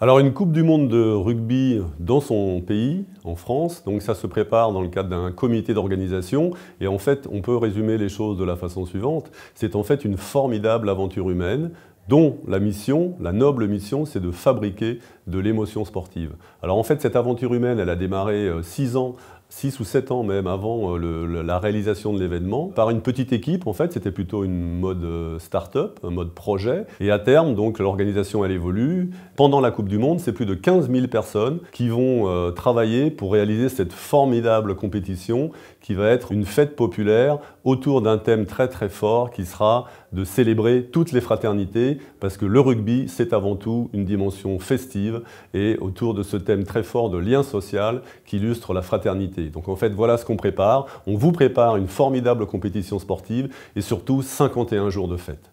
Alors une Coupe du Monde de rugby dans son pays, en France, donc ça se prépare dans le cadre d'un comité d'organisation et en fait on peut résumer les choses de la façon suivante, c'est en fait une formidable aventure humaine dont la mission, la noble mission, c'est de fabriquer de l'émotion sportive. Alors en fait, cette aventure humaine, elle a démarré 6 euh, ans 6 ou 7 ans même avant euh, la réalisation de l'événement, par une petite équipe en fait, c'était plutôt une mode euh, start-up, un mode projet, et à terme donc l'organisation elle évolue. Pendant la Coupe du Monde, c'est plus de 15 000 personnes qui vont travailler pour réaliser cette formidable compétition qui va être une fête populaire autour d'un thème très très fort qui sera de célébrer toutes les fraternités parce que le rugby c'est avant tout une dimension festive et autour de ce thème très fort de lien social qui illustre la fraternité. Donc en fait, voilà ce qu'on prépare. On vous prépare une formidable compétition sportive et surtout 51 jours de fête.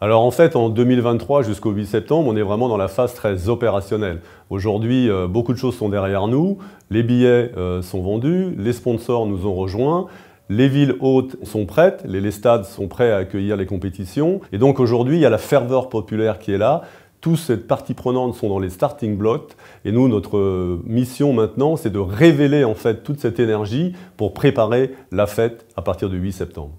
Alors en fait, en 2023 jusqu'au 8 septembre, on est vraiment dans la phase très opérationnelle. Aujourd'hui, euh, beaucoup de choses sont derrière nous, les billets euh, sont vendus, les sponsors nous ont rejoints, les villes hautes sont prêtes, les, stades sont prêts à accueillir les compétitions. Et donc aujourd'hui, il y a la ferveur populaire qui est là. Toutes ces parties prenantes sont dans les starting blocks. Et nous, notre mission maintenant, c'est de révéler en fait toute cette énergie pour préparer la fête à partir du 8 septembre.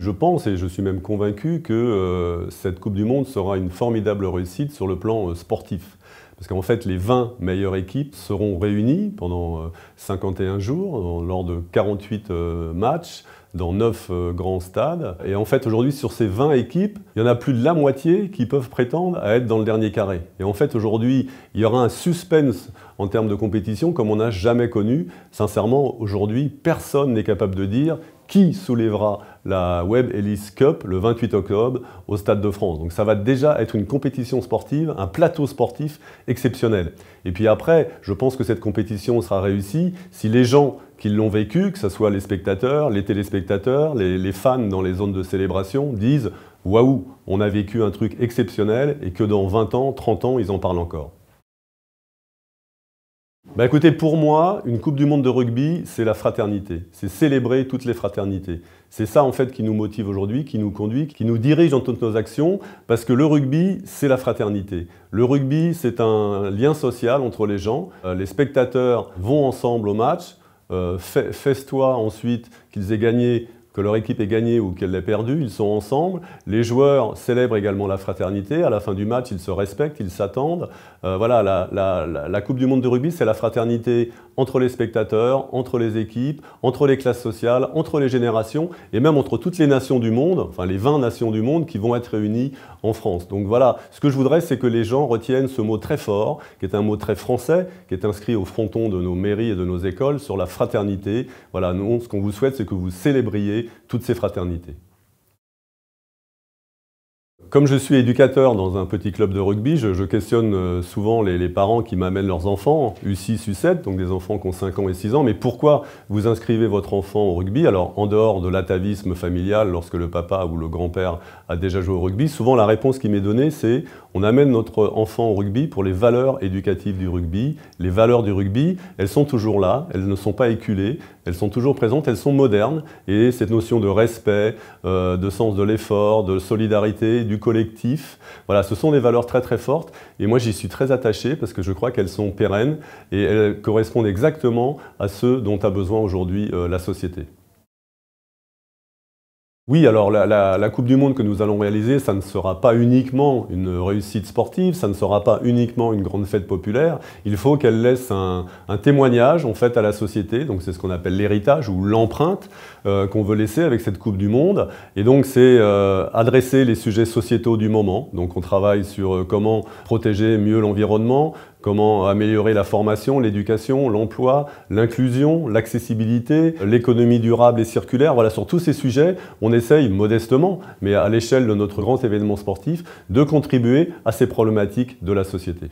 Je pense et je suis même convaincu que euh, cette Coupe du Monde sera une formidable réussite sur le plan euh, sportif. Parce qu'en fait, les 20 meilleures équipes seront réunies pendant 51 euh, jours, lors de 48 matchs, dans neuf euh, grands stades. Et en fait, aujourd'hui, sur ces 20 équipes, il y en a plus de la moitié qui peuvent prétendre à être dans le dernier carré. Et en fait, aujourd'hui, il y aura un suspense en termes de compétition comme on n'a jamais connu. Sincèrement, aujourd'hui, personne n'est capable de dire qui soulèvera la Web Ellis Cup le 28 octobre au Stade de France. Donc ça va déjà être une compétition sportive, un plateau sportif exceptionnel. Et puis après, je pense que cette compétition sera réussie si les gens qui l'ont vécu, que ce soit les spectateurs, les téléspectateurs, les, les fans dans les zones de célébration, disent Waouh, on a vécu un truc exceptionnel et que dans 20 ans, 30 ans, ils en parlent encore. Bah écoutez, pour moi, une Coupe du Monde de rugby, c'est la fraternité. C'est célébrer toutes les fraternités. C'est ça en fait qui nous motive aujourd'hui, qui nous conduit, qui nous dirige dans toutes nos actions, parce que le rugby, c'est la fraternité. Le rugby, c'est un lien social entre les gens. Euh, les spectateurs vont ensemble au match, euh, toi ensuite qu'ils aient gagné que leur équipe ait gagné ou qu'elle l'ait perdue, ils sont ensemble. Les joueurs célèbrent également la fraternité. À la fin du match, ils se respectent, ils s'attendent. Euh, voilà, la, la, Coupe du Monde de rugby, c'est la fraternité entre les spectateurs, entre les équipes, entre les classes sociales, entre les générations et même entre toutes les nations du monde, enfin les 20 nations du monde qui vont être réunies en France. Donc voilà, ce que je voudrais, c'est que les gens retiennent ce mot très fort, qui est un mot très français, qui est inscrit au fronton de nos mairies et de nos écoles, sur la fraternité. Voilà, nous, ce qu'on vous souhaite, c'est que vous célébriez toutes ces fraternités. Comme je suis éducateur dans un petit club de rugby, je, questionne euh, souvent les, parents qui m'amènent leurs enfants, U6, U7, donc des enfants qui ont 5 ans et 6 ans, mais pourquoi vous inscrivez votre enfant au rugby Alors, en dehors de l'atavisme familial, lorsque le papa ou le grand-père a déjà joué au rugby, souvent la réponse qui m'est donnée, c'est on amène notre enfant au rugby pour les valeurs éducatives du rugby. Les valeurs du rugby, elles sont toujours là, elles ne sont pas éculées, elles sont toujours présentes, elles sont modernes, et cette notion de respect, euh, de sens de l'effort, de solidarité, du collectif, voilà, ce sont des valeurs très très fortes, et moi j'y suis très attaché parce que je crois qu'elles sont pérennes et elles correspondent exactement à ce dont a besoin aujourd'hui euh, la société. Oui, alors la, Coupe du Monde que nous allons réaliser, ça ne sera pas uniquement une réussite sportive, ça ne sera pas uniquement une grande fête populaire. Il faut qu'elle laisse un, témoignage en fait à la société. Donc c'est ce qu'on appelle l'héritage ou l'empreinte euh, qu'on veut laisser avec cette Coupe du Monde. Et donc c'est euh, adresser les sujets sociétaux du moment. Donc on travaille sur euh, comment protéger mieux l'environnement, comment améliorer la formation, l'éducation, l'emploi, l'inclusion, l'accessibilité, l'économie durable et circulaire. Voilà, sur tous ces sujets, on essaye modestement, mais à l'échelle de notre grand événement sportif, de contribuer à ces problématiques de la société.